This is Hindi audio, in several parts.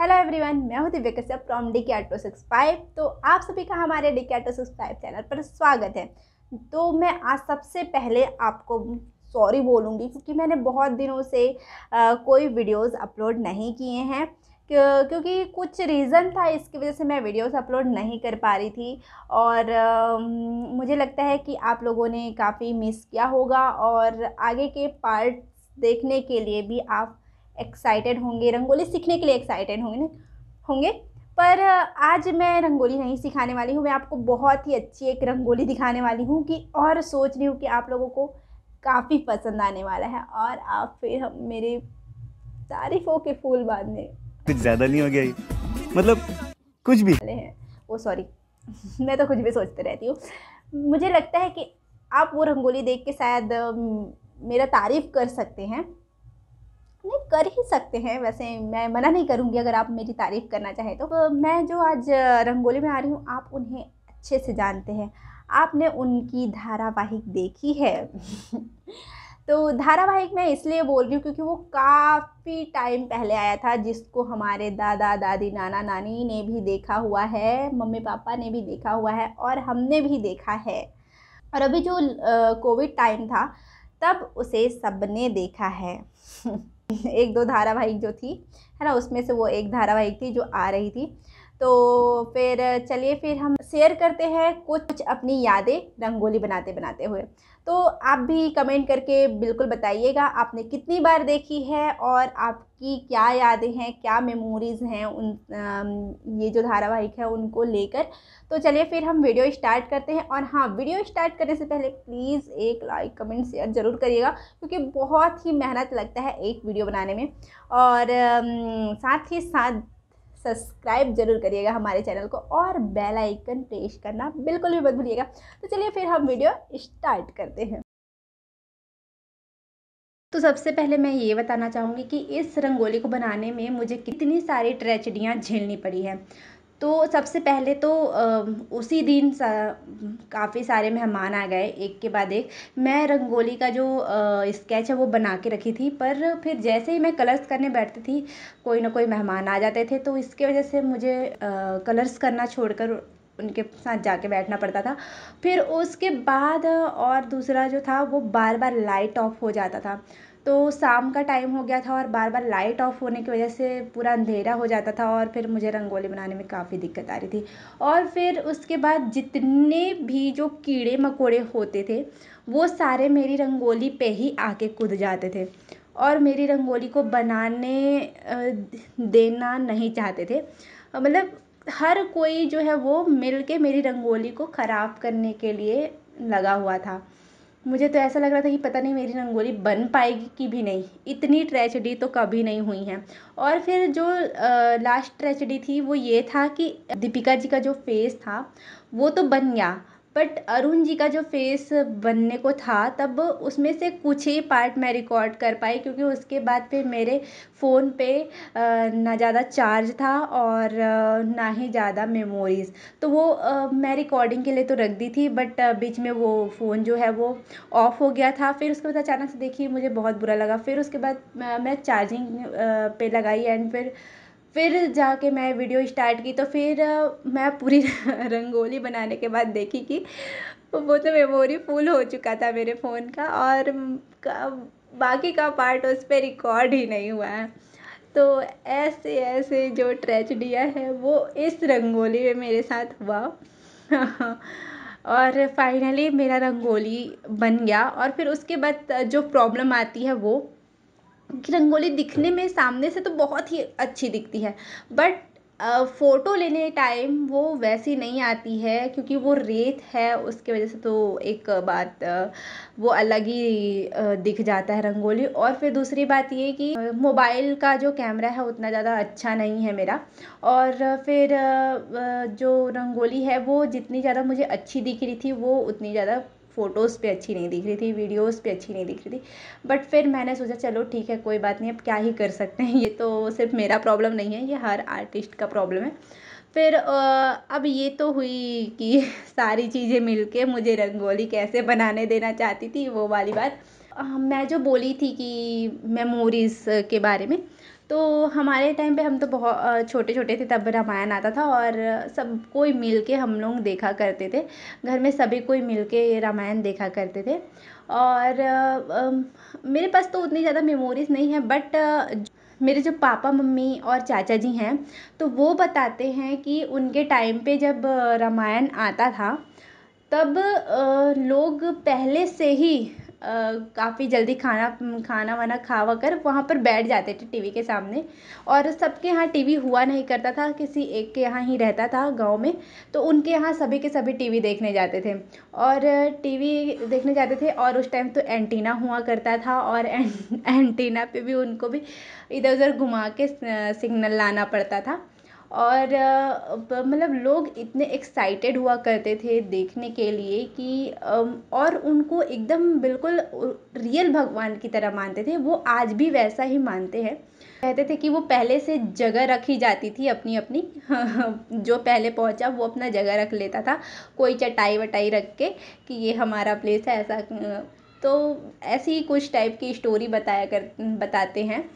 हेलो एवरीवन मैं हूं Divya Kashyap from D K two six five तो आप सभी का हमारे D K two six five channel पर स्वागत है तो मैं आज सबसे पहले आपको सॉरी बोलूँगी क्योंकि मैंने बहुत दिनों से आ, कोई वीडियोस अपलोड नहीं किए हैं क्योंकि कुछ रीज़न था इसकी वजह से मैं वीडियोस अपलोड नहीं कर पा रही थी और आ, मुझे लगता है कि आप लोगों ने काफ़ी मिस किया होगा और आगे के पार्ट देखने के लिए भी आप एक्साइटेड होंगे रंगोली सीखने के लिए एक्साइटेड होंगे होंगे पर आज मैं रंगोली नहीं सिखाने वाली हूँ मैं आपको बहुत ही अच्छी एक रंगोली दिखाने वाली हूँ कि और सोच रही हूँ कि आप लोगों को काफ़ी पसंद आने वाला है और आप फिर हम मेरी तारीफों के फूल बांधने कुछ ज़्यादा नहीं हो गया मतलब कुछ भी हैं वो सॉरी मैं तो कुछ भी सोचते रहती हूँ मुझे लगता है कि आप वो रंगोली देख के शायद मेरा तारीफ़ कर सकते हैं नहीं कर ही सकते हैं वैसे मैं मना नहीं करूँगी अगर आप मेरी तारीफ़ करना चाहें तो, तो मैं जो आज रंगोली में आ रही हूँ आप उन्हें अच्छे से जानते हैं आपने उनकी धारावाहिक देखी है तो धारावाहिक मैं इसलिए बोल रही हूँ क्योंकि वो काफ़ी टाइम पहले आया था जिसको हमारे दादा दादी नाना नानी ने भी देखा हुआ है मम्मी पापा ने भी देखा हुआ है और हमने भी देखा है और अभी जो कोविड टाइम था तब उसे सबने देखा है एक दो धारावाहिक जो थी है ना उसमें से वो एक धारावाहिक थी जो आ रही थी तो फिर चलिए फिर हम शेयर करते हैं कुछ अपनी यादें रंगोली बनाते बनाते हुए तो आप भी कमेंट करके बिल्कुल बताइएगा आपने कितनी बार देखी है और आपकी क्या यादें हैं क्या मेमोरीज़ हैं उन ये जो धारावाहिक है उनको लेकर तो चलिए फिर हम वीडियो स्टार्ट करते हैं और हाँ वीडियो स्टार्ट करने से पहले प्लीज़ एक लाइक कमेंट शेयर ज़रूर करिएगा क्योंकि बहुत ही मेहनत लगता है एक वीडियो बनाने में और साथ ही साथ सब्सक्राइब जरूर करिएगा हमारे चैनल को और बेल आइकन प्रेस करना बिल्कुल भी मत भूलिएगा तो चलिए फिर हम वीडियो स्टार्ट करते हैं तो सबसे पहले मैं ये बताना चाहूँगी कि इस रंगोली को बनाने में मुझे कितनी सारी ट्रेजडियाँ झेलनी पड़ी हैं तो सबसे पहले तो उसी दिन काफ़ी सारे मेहमान आ गए एक के बाद एक मैं रंगोली का जो स्केच है वो बना के रखी थी पर फिर जैसे ही मैं कलर्स करने बैठती थी कोई ना कोई मेहमान आ जाते थे तो इसके वजह से मुझे कलर्स करना छोड़कर उनके साथ जाके बैठना पड़ता था फिर उसके बाद और दूसरा जो था वो बार बार लाइट ऑफ हो जाता था तो शाम का टाइम हो गया था और बार बार लाइट ऑफ होने की वजह से पूरा अंधेरा हो जाता था और फिर मुझे रंगोली बनाने में काफ़ी दिक्कत आ रही थी और फिर उसके बाद जितने भी जो कीड़े मकोड़े होते थे वो सारे मेरी रंगोली पे ही आके कूद जाते थे और मेरी रंगोली को बनाने देना नहीं चाहते थे मतलब हर कोई जो है वो मिल के मेरी रंगोली को ख़राब करने के लिए लगा हुआ था मुझे तो ऐसा लग रहा था कि पता नहीं मेरी रंगोली बन पाएगी कि भी नहीं इतनी ट्रेजडी तो कभी नहीं हुई है और फिर जो लास्ट ट्रेजडी थी वो ये था कि दीपिका जी का जो फ़ेस था वो तो बन गया बट अरुण जी का जो फेस बनने को था तब उसमें से कुछ ही पार्ट मैं रिकॉर्ड कर पाई क्योंकि उसके बाद फिर मेरे फ़ोन पे ना ज़्यादा चार्ज था और ना ही ज़्यादा मेमोरीज़ तो वो मैं रिकॉर्डिंग के लिए तो रख दी थी बट बीच में वो फ़ोन जो है वो ऑफ हो गया था फिर उसके बाद अचानक से देखी मुझे बहुत बुरा लगा फिर उसके बाद मैं चार्जिंग पे लगाई एंड फिर फिर जाके मैं वीडियो स्टार्ट की तो फिर मैं पूरी रंगोली बनाने के बाद देखी कि वो तो मेमोरी फुल हो चुका था मेरे फ़ोन का और का बाकी का पार्ट उस पर रिकॉर्ड ही नहीं हुआ है तो ऐसे ऐसे जो ट्रेजडियाँ है वो इस रंगोली में मेरे साथ हुआ और फाइनली मेरा रंगोली बन गया और फिर उसके बाद जो प्रॉब्लम आती है वो रंगोली दिखने में सामने से तो बहुत ही अच्छी दिखती है बट फ़ोटो लेने टाइम वो वैसी नहीं आती है क्योंकि वो रेत है उसके वजह से तो एक बात वो अलग ही दिख जाता है रंगोली और फिर दूसरी बात ये कि मोबाइल का जो कैमरा है उतना ज़्यादा अच्छा नहीं है मेरा और फिर जो रंगोली है वो जितनी ज़्यादा मुझे अच्छी दिख रही थी वो उतनी ज़्यादा फ़ोटोज़ पर अच्छी नहीं दिख रही थी वीडियोज़ पर अच्छी नहीं दिख रही थी बट फिर मैंने सोचा चलो ठीक है कोई बात नहीं अब क्या ही कर सकते हैं ये तो सिर्फ मेरा प्रॉब्लम नहीं है ये हर आर्टिस्ट का प्रॉब्लम है फिर अब ये तो हुई कि सारी चीज़ें मिलके मुझे रंगोली कैसे बनाने देना चाहती थी वो वाली बात मैं जो बोली थी कि मेमोरीज़ के बारे में तो हमारे टाइम पे हम तो बहुत छोटे छोटे थे तब रामायण आता था और सब कोई मिल के हम लोग देखा करते थे घर में सभी कोई मिल के रामायण देखा करते थे और मेरे पास तो उतनी ज़्यादा मेमोरीज़ नहीं है बट मेरे जो पापा मम्मी और चाचा जी हैं तो वो बताते हैं कि उनके टाइम पे जब रामायण आता था तब लोग पहले से ही काफ़ी जल्दी खाना खाना वाना खा वा कर वहाँ पर बैठ जाते थे टी वी के सामने और सबके यहाँ टी वी हुआ नहीं करता था किसी एक के यहाँ ही रहता था गाँव में तो उनके यहाँ सभी के सभी टी वी देखने जाते थे और टी वी देखने जाते थे और उस टाइम तो एंटीना हुआ करता था और एंटीना पर भी उनको भी इधर उधर घुमा के सिग्नल लाना पड़ता था और मतलब लोग इतने एक्साइटेड हुआ करते थे देखने के लिए कि और उनको एकदम बिल्कुल रियल भगवान की तरह मानते थे वो आज भी वैसा ही मानते हैं कहते थे कि वो पहले से जगह रखी जाती थी अपनी अपनी जो पहले पहुंचा वो अपना जगह रख लेता था कोई चटाई वटाई रख के कि ये हमारा प्लेस है ऐसा तो ऐसी कुछ टाइप की स्टोरी बताया कर बताते हैं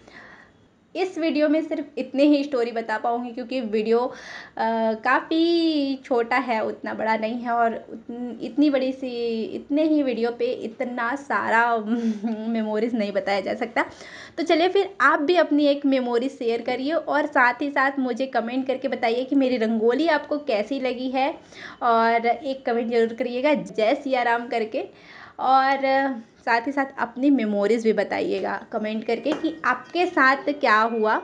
इस वीडियो में सिर्फ इतने ही स्टोरी बता पाऊँगी क्योंकि वीडियो काफ़ी छोटा है उतना बड़ा नहीं है और इतनी बड़ी सी इतने ही वीडियो पे इतना सारा मेमोरीज़ नहीं बताया जा सकता तो चलिए फिर आप भी अपनी एक मेमोरी शेयर करिए और साथ ही साथ मुझे कमेंट करके बताइए कि मेरी रंगोली आपको कैसी लगी है और एक कमेंट जरूर करिएगा जय सिया राम करके और साथ ही साथ अपनी मेमोरीज़ भी बताइएगा कमेंट करके कि आपके साथ क्या हुआ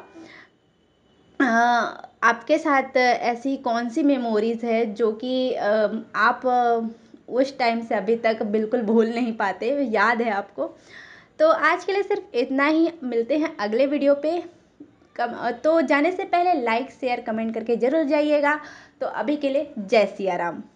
आपके साथ ऐसी कौन सी मेमोरीज़ है जो कि आप उस टाइम से अभी तक बिल्कुल भूल नहीं पाते याद है आपको तो आज के लिए सिर्फ इतना ही मिलते हैं अगले वीडियो पे कम तो जाने से पहले लाइक शेयर कमेंट करके ज़रूर जाइएगा तो अभी के लिए जय सिया राम